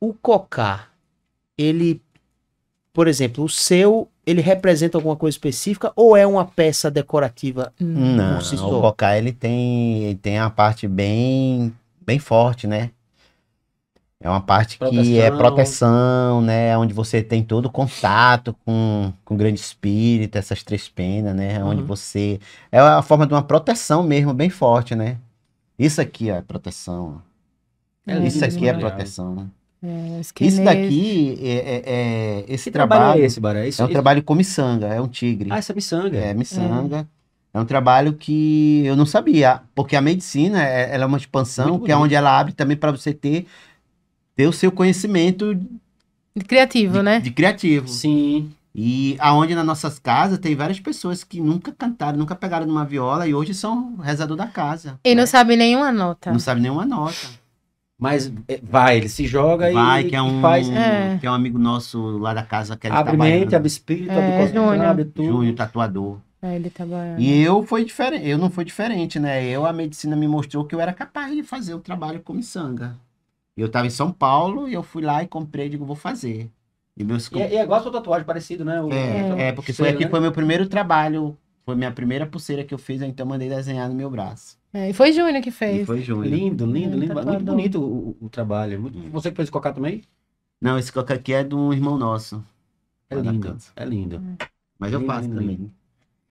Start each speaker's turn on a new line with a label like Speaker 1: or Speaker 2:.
Speaker 1: o cocá, ele, por exemplo, o seu, ele representa alguma coisa específica ou é uma peça decorativa? Não, si o cocá ele tem, ele tem a parte bem, bem forte, né? É uma parte proteção. que é proteção, né? Onde você tem todo o contato com, com o grande espírito, essas três penas, né? Uhum. Onde você. É a forma de uma proteção mesmo, bem forte, né? Isso aqui ó, é proteção. É Isso aqui é, é proteção. Né? É, esse daqui, é, é, é, esse que trabalho, é trabalho é, esse, Isso, é um isso... trabalho com miçanga, é um tigre. Ah, essa é miçanga. É, miçanga. É. um trabalho que eu não sabia, porque a medicina ela é uma expansão, que é onde ela abre também para você ter, ter o seu conhecimento... De criativo, de, né? De criativo. Sim. E aonde nas nossas casas tem várias pessoas que nunca cantaram, nunca pegaram numa viola e hoje são rezador da casa. E né? não sabe nenhuma nota. Não sabe nenhuma nota. Mas é, vai, ele se joga vai, e, que é um, faz. É. Que é um amigo nosso lá da casa que ele tá Abre mente, abre espírito, é, abre costura, abre tudo. Júnior, tatuador. É, ele trabalha. Tá e eu foi diferente, eu não fui diferente, né? Eu a medicina me mostrou que eu era capaz de fazer o trabalho com miçanga. Eu estava em São Paulo e eu fui lá e comprei, digo, vou fazer. E, meus... e, é, e é agora sua tatuagem parecido, né? O... É, é, porque foi aqui né? foi meu primeiro trabalho, foi minha primeira pulseira que eu fiz, então mandei desenhar no meu braço. É, e foi Júnior que fez. E foi Júnior. Lindo, lindo, lindo. Muito bonito o, o trabalho. Você que fez o Cocá também? Não, esse Cocá aqui é de um irmão nosso. É lindo, é lindo. É.
Speaker 2: Mas eu lindo, faço lindo, também.
Speaker 1: Lindo.